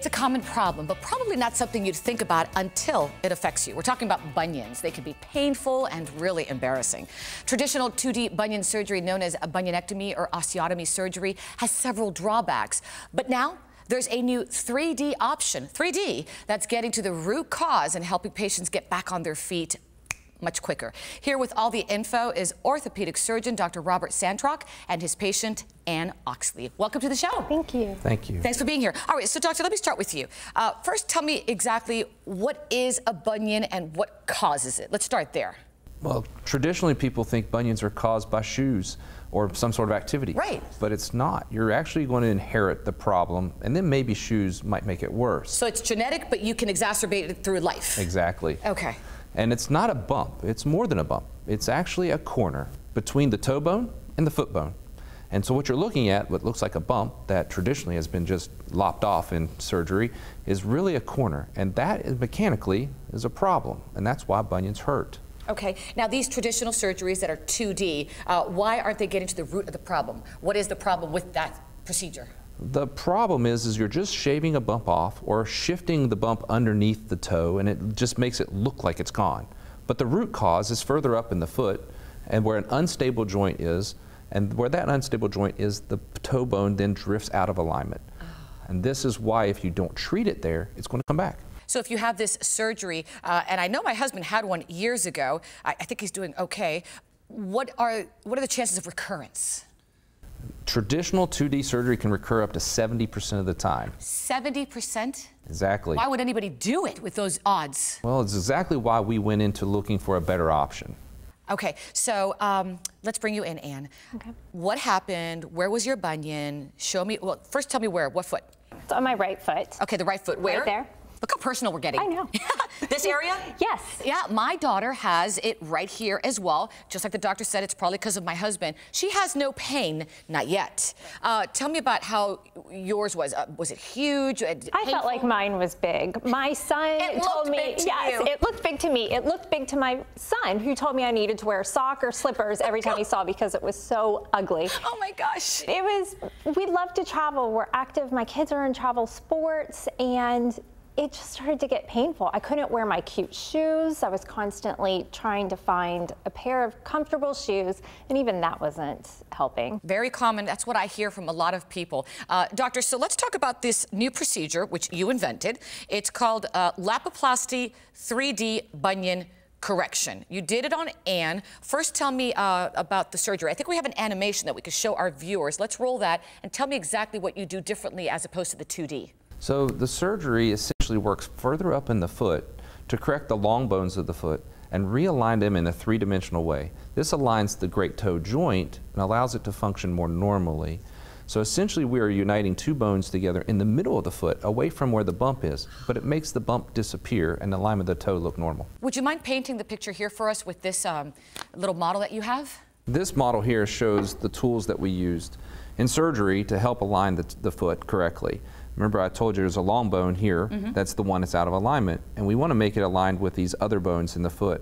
It's a common problem, but probably not something you'd think about until it affects you. We're talking about bunions. They can be painful and really embarrassing. Traditional 2D bunion surgery known as a bunionectomy or osteotomy surgery has several drawbacks, but now there's a new 3D option, 3D, that's getting to the root cause and helping patients get back on their feet much quicker. Here with all the info is orthopedic surgeon Dr. Robert Santrock and his patient Anne Oxley. Welcome to the show. Thank you. Thank you. Thanks for being here. All right, so doctor, let me start with you. Uh, first, tell me exactly what is a bunion and what causes it. Let's start there. Well, traditionally people think bunions are caused by shoes or some sort of activity. Right. But it's not. You're actually going to inherit the problem, and then maybe shoes might make it worse. So it's genetic, but you can exacerbate it through life. Exactly. Okay. And it's not a bump, it's more than a bump. It's actually a corner between the toe bone and the foot bone. And so what you're looking at, what looks like a bump that traditionally has been just lopped off in surgery, is really a corner. And that is mechanically is a problem. And that's why bunions hurt. Okay, now these traditional surgeries that are 2D, uh, why aren't they getting to the root of the problem? What is the problem with that procedure? The problem is, is you're just shaving a bump off or shifting the bump underneath the toe and it just makes it look like it's gone. But the root cause is further up in the foot and where an unstable joint is, and where that unstable joint is, the toe bone then drifts out of alignment. Oh. And this is why if you don't treat it there, it's going to come back. So if you have this surgery, uh, and I know my husband had one years ago, I, I think he's doing okay. What are, what are the chances of recurrence? Traditional 2D surgery can recur up to 70% of the time. 70%? Exactly. Why would anybody do it with those odds? Well, it's exactly why we went into looking for a better option. Okay, so um, let's bring you in, Anne. Okay. What happened? Where was your bunion? Show me. Well, first tell me where. What foot? It's on my right foot. Okay, the right foot. Where? Right there. Look how personal we're getting. I know. this area? Yes. Yeah, my daughter has it right here as well. Just like the doctor said, it's probably because of my husband. She has no pain, not yet. Uh, tell me about how yours was. Uh, was it huge? Uh, I felt like mine was big. My son it told me, to yes, you. it looked big to me. It looked big to my son, who told me I needed to wear a sock or slippers every time he saw because it was so ugly. Oh my gosh. It was, we love to travel. We're active. My kids are in travel sports and it just started to get painful. I couldn't wear my cute shoes. I was constantly trying to find a pair of comfortable shoes, and even that wasn't helping. Very common. That's what I hear from a lot of people. Uh, doctor, so let's talk about this new procedure, which you invented. It's called uh, Lapoplasty 3D Bunion correction. You did it on Anne. First, tell me uh, about the surgery. I think we have an animation that we could show our viewers. Let's roll that and tell me exactly what you do differently as opposed to the 2D. So the surgery essentially works further up in the foot to correct the long bones of the foot and realign them in a three-dimensional way. This aligns the great toe joint and allows it to function more normally. So essentially we are uniting two bones together in the middle of the foot, away from where the bump is, but it makes the bump disappear and the line of the toe look normal. Would you mind painting the picture here for us with this um, little model that you have? This model here shows the tools that we used in surgery to help align the, the foot correctly. Remember I told you there's a long bone here. Mm -hmm. That's the one that's out of alignment. And we want to make it aligned with these other bones in the foot.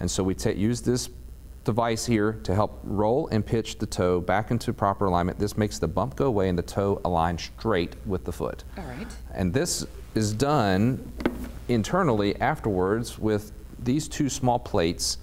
And so we use this device here to help roll and pitch the toe back into proper alignment. This makes the bump go away and the toe align straight with the foot. All right. And this is done internally afterwards with these two small plates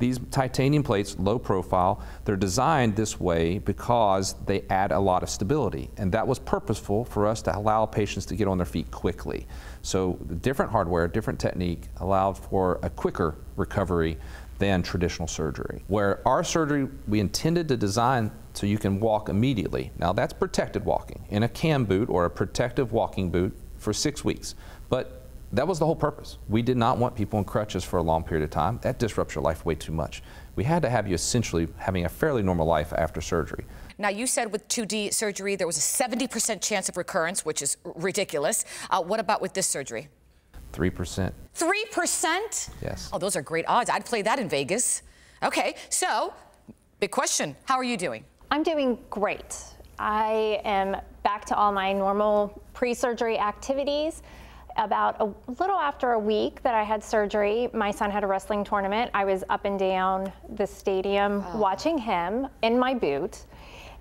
these titanium plates, low profile, they're designed this way because they add a lot of stability. And that was purposeful for us to allow patients to get on their feet quickly. So different hardware, different technique allowed for a quicker recovery than traditional surgery. Where our surgery, we intended to design so you can walk immediately. Now that's protected walking in a cam boot or a protective walking boot for six weeks. But that was the whole purpose. We did not want people in crutches for a long period of time. That disrupts your life way too much. We had to have you essentially having a fairly normal life after surgery. Now, you said with 2D surgery there was a 70% chance of recurrence, which is ridiculous. Uh, what about with this surgery? 3%. 3%? Yes. Oh, those are great odds. I'd play that in Vegas. Okay, so big question. How are you doing? I'm doing great. I am back to all my normal pre surgery activities about a little after a week that I had surgery, my son had a wrestling tournament. I was up and down the stadium wow. watching him in my boot.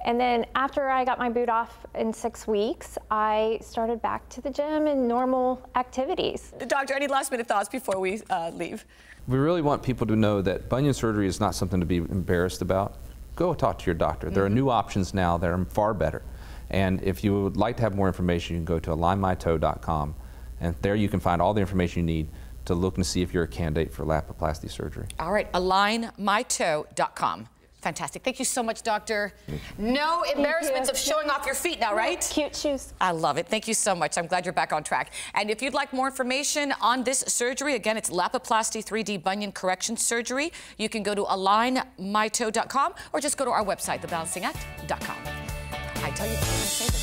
And then after I got my boot off in six weeks, I started back to the gym and normal activities. Doctor, any last minute thoughts before we uh, leave? We really want people to know that bunion surgery is not something to be embarrassed about. Go talk to your doctor. Mm -hmm. There are mm-hmm. new options now that are far better. And if you would like to have more information, you can go to alignmytoe.com. And there you can find all the information you need to look and see if you're a candidate for lapoplasty surgery. All right, alignmytoe.com. Fantastic. Thank you so much, doctor. No embarrassments of showing off your feet now, right? Cute shoes. I love it. Thank you so much. I'm glad you're back on track. And if you'd like more information on this surgery, again, it's Lapoplasty 3D Bunion Correction Surgery. You can go to alignmytoe.com or just go to our website, thebalancingAct.com. I tell you,